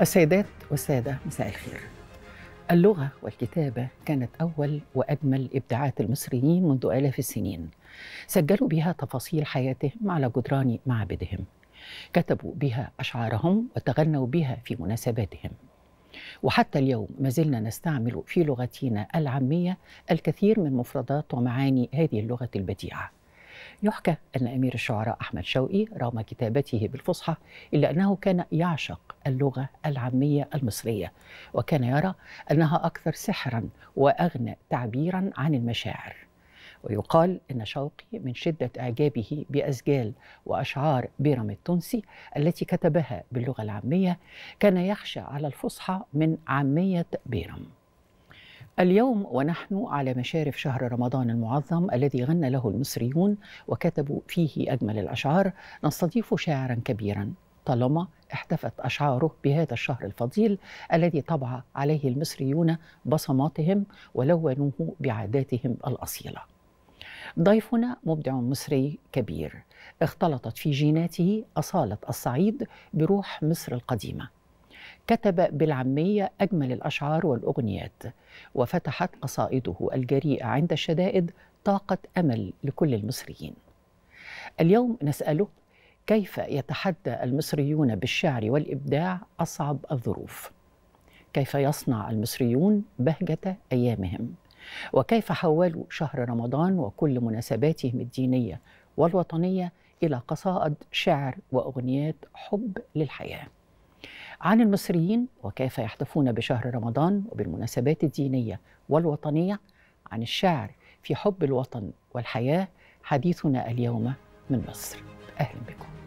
السيدات والسادة مساء الخير اللغة والكتابة كانت أول وأجمل إبداعات المصريين منذ آلاف السنين سجلوا بها تفاصيل حياتهم على جدران معابدهم كتبوا بها أشعارهم وتغنوا بها في مناسباتهم وحتى اليوم ما زلنا نستعمل في لغتنا العامية الكثير من مفردات ومعاني هذه اللغة البديعة يحكى أن أمير الشعراء أحمد شوقي رغم كتابته بالفصحى إلا أنه كان يعشق اللغة العامية المصرية وكان يرى أنها أكثر سحرا وأغنى تعبيرا عن المشاعر ويقال ان شوقي من شده اعجابه باسجال واشعار بيرم التونسي التي كتبها باللغه العاميه كان يخشى على الفصحى من عاميه بيرم اليوم ونحن على مشارف شهر رمضان المعظم الذي غنى له المصريون وكتبوا فيه اجمل الاشعار نستضيف شاعرا كبيرا طالما احتفت اشعاره بهذا الشهر الفضيل الذي طبع عليه المصريون بصماتهم ولونوه بعاداتهم الاصيله. ضيفنا مبدع مصري كبير اختلطت في جيناته اصاله الصعيد بروح مصر القديمه. كتب بالعامية أجمل الأشعار والأغنيات وفتحت قصائده الجريئة عند الشدائد طاقة أمل لكل المصريين اليوم نسأله كيف يتحدى المصريون بالشعر والإبداع أصعب الظروف كيف يصنع المصريون بهجة أيامهم وكيف حولوا شهر رمضان وكل مناسباتهم الدينية والوطنية إلى قصائد شعر وأغنيات حب للحياة عن المصريين وكيف يحتفون بشهر رمضان وبالمناسبات الدينية والوطنية عن الشعر في حب الوطن والحياة حديثنا اليوم من مصر أهلا بكم